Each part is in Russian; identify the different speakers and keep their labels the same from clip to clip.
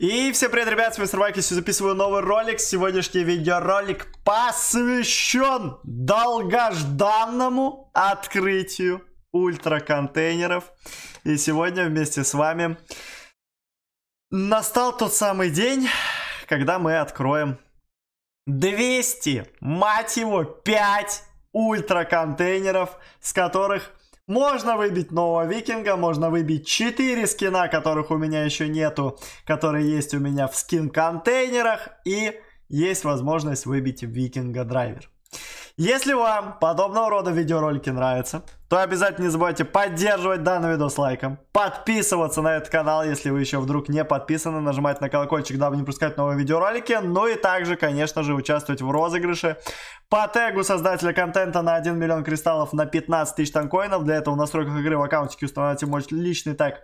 Speaker 1: И всем привет, ребят, с вами Сарвакис, записываю новый ролик. Сегодняшний видеоролик посвящен долгожданному открытию ультраконтейнеров. И сегодня вместе с вами настал тот самый день, когда мы откроем 200, мать его, 5 ультраконтейнеров, с которых можно выбить нового викинга, можно выбить 4 скина, которых у меня еще нету, которые есть у меня в скин-контейнерах, и есть возможность выбить викинга-драйвер. Если вам подобного рода видеоролики нравятся, то обязательно не забывайте поддерживать данный видос лайком, подписываться на этот канал, если вы еще вдруг не подписаны, нажимать на колокольчик, дабы не пропускать новые видеоролики, ну и также, конечно же, участвовать в розыгрыше по тегу создателя контента на 1 миллион кристаллов на 15 тысяч танкоинов. Для этого в настройках игры в аккаунтике устанавливайте мой личный тег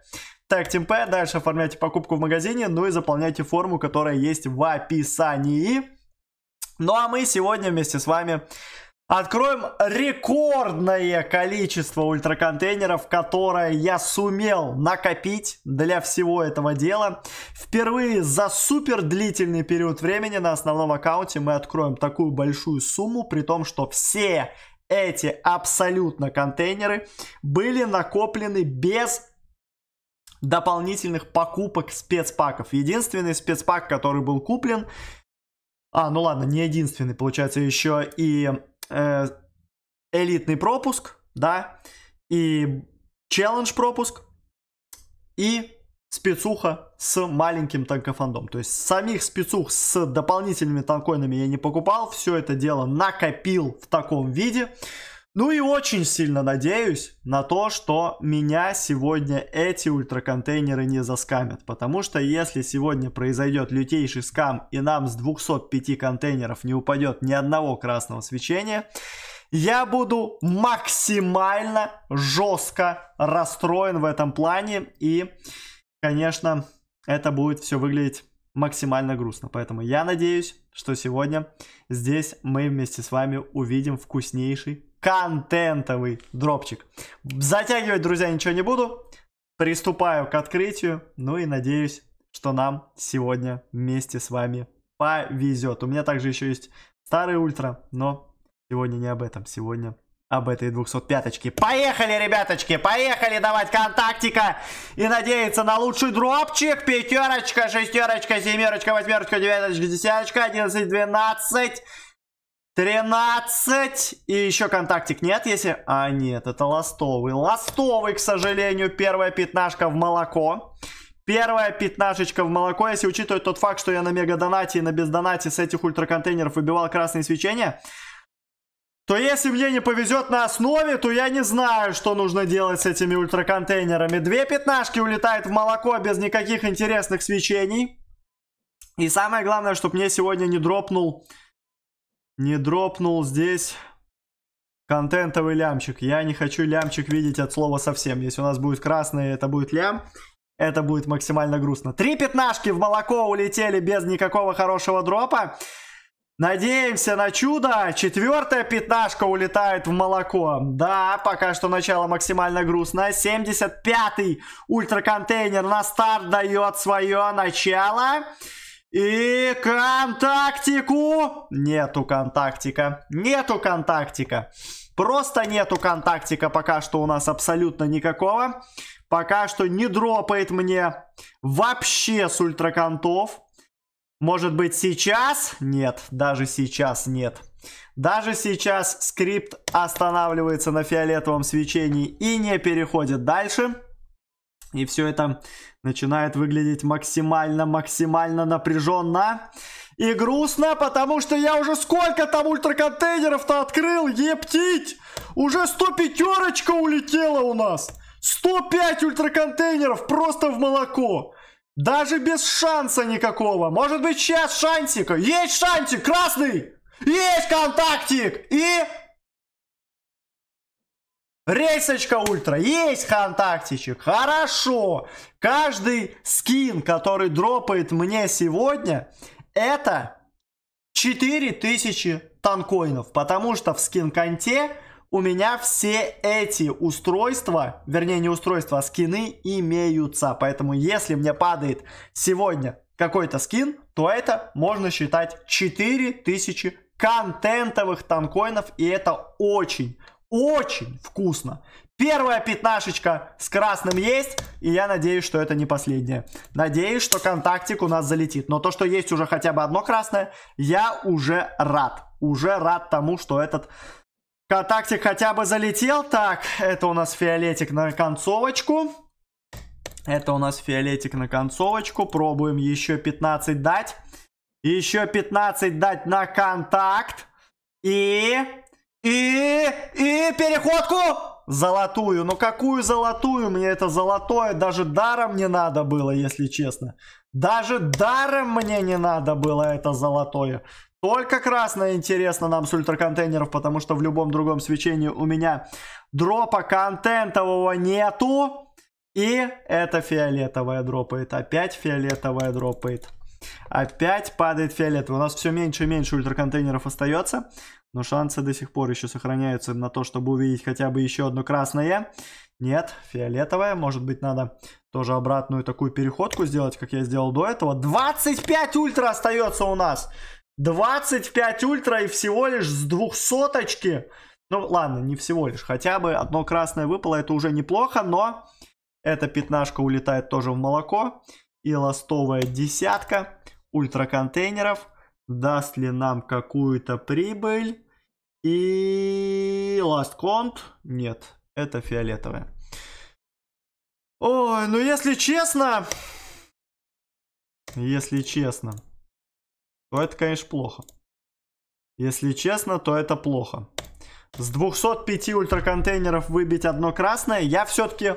Speaker 1: Тег Тимпе, дальше оформляйте покупку в магазине, ну и заполняйте форму, которая есть в описании. Ну а мы сегодня вместе с вами Откроем рекордное количество ультраконтейнеров, которое я сумел накопить для всего этого дела. Впервые за супер длительный период времени на основном аккаунте мы откроем такую большую сумму, при том, что все эти абсолютно контейнеры были накоплены без дополнительных покупок спецпаков. Единственный спецпак, который был куплен, а, ну ладно, не единственный, получается, еще и э, элитный пропуск, да, и челлендж пропуск, и спецуха с маленьким танкофандом. То есть самих спецух с дополнительными танкоинами я не покупал, все это дело накопил в таком виде. Ну и очень сильно надеюсь на то, что меня сегодня эти ультраконтейнеры не заскамят. Потому что если сегодня произойдет лютейший скам и нам с 205 контейнеров не упадет ни одного красного свечения, я буду максимально жестко расстроен в этом плане. И, конечно, это будет все выглядеть максимально грустно. Поэтому я надеюсь, что сегодня здесь мы вместе с вами увидим вкуснейший контентовый дропчик. Затягивать, друзья, ничего не буду. Приступаю к открытию. Ну и надеюсь, что нам сегодня вместе с вами повезет. У меня также еще есть старый ультра, но сегодня не об этом. Сегодня об этой 205-очке. Поехали, ребяточки, поехали давать контактика и надеяться на лучший дропчик. Пятерочка, шестерочка, семерочка, восьмерочка, девяточка, десяточка, одиннадцать, двенадцать. 13! И еще контактик нет, если... А, нет, это ластовый. Ластовый, к сожалению, первая пятнашка в молоко. Первая пятнашечка в молоко, если учитывать тот факт, что я на мега донате и на бездонате с этих ультраконтейнеров выбивал красные свечения, то если мне не повезет на основе, то я не знаю, что нужно делать с этими ультраконтейнерами. Две пятнашки улетают в молоко без никаких интересных свечений. И самое главное, чтобы мне сегодня не дропнул не дропнул здесь контентовый лямчик. Я не хочу лямчик видеть от слова совсем. Если у нас будет красный, это будет лям. Это будет максимально грустно. Три пятнашки в молоко улетели без никакого хорошего дропа. Надеемся на чудо. Четвертая пятнашка улетает в молоко. Да, пока что начало максимально грустно. 75-й ультраконтейнер на старт дает свое начало. Начало. И контактику! Нету контактика. Нету контактика. Просто нету контактика пока что у нас абсолютно никакого. Пока что не дропает мне вообще с ультраконтов. Может быть сейчас? Нет, даже сейчас нет. Даже сейчас скрипт останавливается на фиолетовом свечении и не переходит дальше. И все это начинает выглядеть максимально-максимально напряженно и грустно, потому что я уже сколько там ультраконтейнеров-то открыл, ептить! Уже 105 пятерочка улетела у нас! 105 ультраконтейнеров просто в молоко! Даже без шанса никакого. Может быть сейчас шансик. Есть шансик, красный! Есть контактик! И Рейсочка ультра, есть контактичек, хорошо. Каждый скин, который дропает мне сегодня, это 4000 танкоинов, потому что в скин-конте у меня все эти устройства, вернее не устройства, а скины имеются. Поэтому если мне падает сегодня какой-то скин, то это можно считать 4000 контентовых танкоинов, и это очень очень вкусно. Первая пятнашечка с красным есть, и я надеюсь, что это не последняя. Надеюсь, что контактик у нас залетит. Но то, что есть уже хотя бы одно красное, я уже рад. Уже рад тому, что этот контактик хотя бы залетел. Так, это у нас фиолетик на концовочку. Это у нас фиолетик на концовочку. Пробуем еще 15 дать. Еще 15 дать на контакт. И и, и переходку! Золотую. Ну какую золотую? Мне это золотое даже даром не надо было, если честно. Даже даром мне не надо было это золотое. Только красное интересно нам с ультраконтейнеров, потому что в любом другом свечении у меня дропа контентового нету. И это фиолетовая дропает. Опять фиолетовая дропает. Опять падает фиолетовый. У нас все меньше и меньше ультраконтейнеров остается. Но шансы до сих пор еще сохраняются на то, чтобы увидеть хотя бы еще одно красное. Нет, фиолетовое. Может быть, надо тоже обратную такую переходку сделать, как я сделал до этого. 25 ультра остается у нас. 25 ультра и всего лишь с двухсоточки. Ну, ладно, не всего лишь. Хотя бы одно красное выпало, это уже неплохо, но... Эта пятнашка улетает тоже в молоко. И ластовая десятка ультраконтейнеров. контейнеров даст ли нам какую-то прибыль. И Last count Нет, это фиолетовая. Ой, ну если честно, если честно, то это, конечно, плохо. Если честно, то это плохо. С 205 ультраконтейнеров выбить одно красное. Я все-таки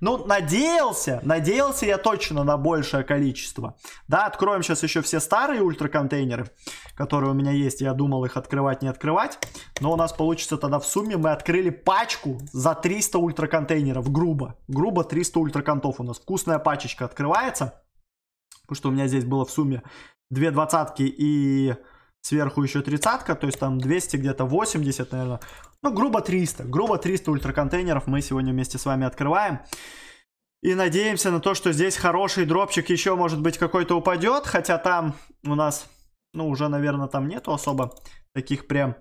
Speaker 1: ну, надеялся, надеялся я точно на большее количество. Да, откроем сейчас еще все старые ультраконтейнеры, которые у меня есть. Я думал их открывать, не открывать. Но у нас получится тогда в сумме мы открыли пачку за 300 ультраконтейнеров. Грубо. Грубо 300 ультраконтов у нас. Вкусная пачечка открывается. Потому что у меня здесь было в сумме две двадцатки и сверху еще тридцатка, то есть там 200 где-то 80, наверное, ну, грубо 300, грубо 300 ультраконтейнеров мы сегодня вместе с вами открываем. И надеемся на то, что здесь хороший дропчик еще, может быть, какой-то упадет, хотя там у нас, ну, уже, наверное, там нету особо таких прям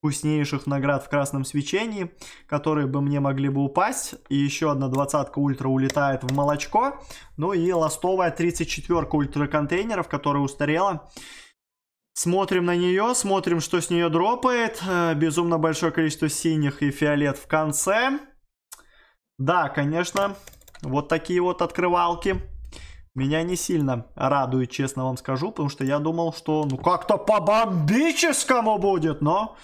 Speaker 1: вкуснейших наград в красном свечении, которые бы мне могли бы упасть. И еще одна двадцатка ультра улетает в молочко. Ну и ластовая 34 ультра контейнеров, которая устарела. Смотрим на нее, смотрим, что с нее дропает. Э, безумно большое количество синих и фиолет в конце. Да, конечно, вот такие вот открывалки. Меня не сильно радует, честно вам скажу, потому что я думал, что ну как-то по-бомбическому будет, но...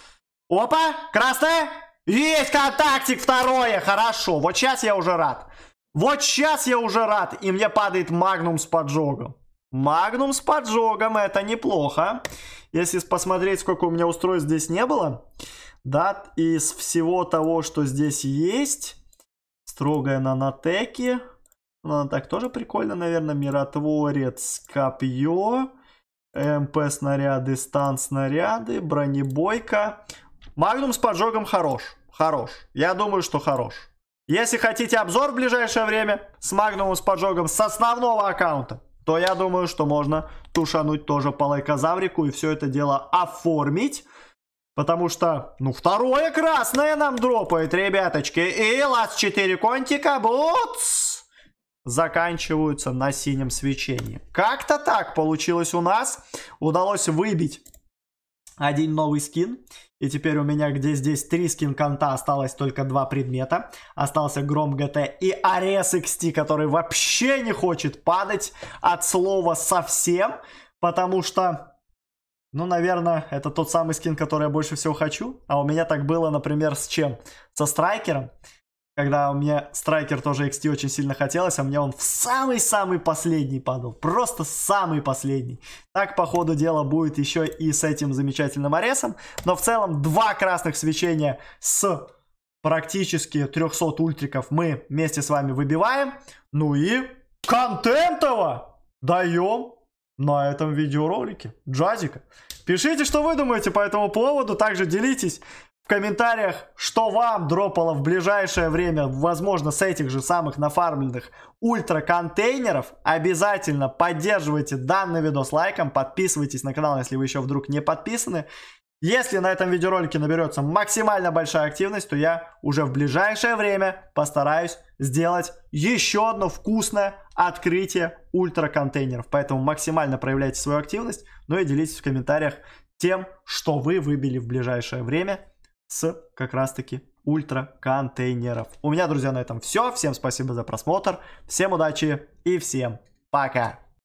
Speaker 1: Опа, красная! Есть контактик второе, хорошо, вот сейчас я уже рад. Вот сейчас я уже рад, и мне падает магнум с поджогом. Магнум с поджогом, это неплохо. Если посмотреть, сколько у меня устройств здесь не было. Да, из всего того, что здесь есть. Строгая нанотеки. Ну, так тоже прикольно, наверное. Миротворец, копье. МП снаряды, стан снаряды, бронебойка. Магнум с поджогом хорош. Хорош. Я думаю, что хорош. Если хотите обзор в ближайшее время с Магнумом с поджогом с основного аккаунта, то я думаю, что можно тушануть тоже по лайкозаврику и все это дело оформить. Потому что, ну, второе красное нам дропает, ребяточки. И лаз 4 контика, бутс, заканчиваются на синем свечении. Как-то так получилось у нас. Удалось выбить один новый скин. И теперь у меня, где здесь три скин-конта, осталось только два предмета. Остался Гром ГТ и Арес XT, который вообще не хочет падать от слова совсем. Потому что, ну, наверное, это тот самый скин, который я больше всего хочу. А у меня так было, например, с чем? Со Страйкером когда мне страйкер тоже XT очень сильно хотелось, а мне он в самый-самый последний падал. Просто самый последний. Так, по ходу дела, будет еще и с этим замечательным аресом. Но в целом два красных свечения с практически 300 ультриков мы вместе с вами выбиваем. Ну и контентово даем на этом видеоролике. Джазика. Пишите, что вы думаете по этому поводу. Также делитесь в комментариях, что вам дропало в ближайшее время, возможно, с этих же самых нафармленных ультра-контейнеров. Обязательно поддерживайте данный видос лайком, подписывайтесь на канал, если вы еще вдруг не подписаны. Если на этом видеоролике наберется максимально большая активность, то я уже в ближайшее время постараюсь сделать еще одно вкусное открытие ультра-контейнеров. Поэтому максимально проявляйте свою активность, ну и делитесь в комментариях тем, что вы выбили в ближайшее время с как раз-таки ультра контейнеров. У меня, друзья, на этом все. Всем спасибо за просмотр. Всем удачи и всем пока.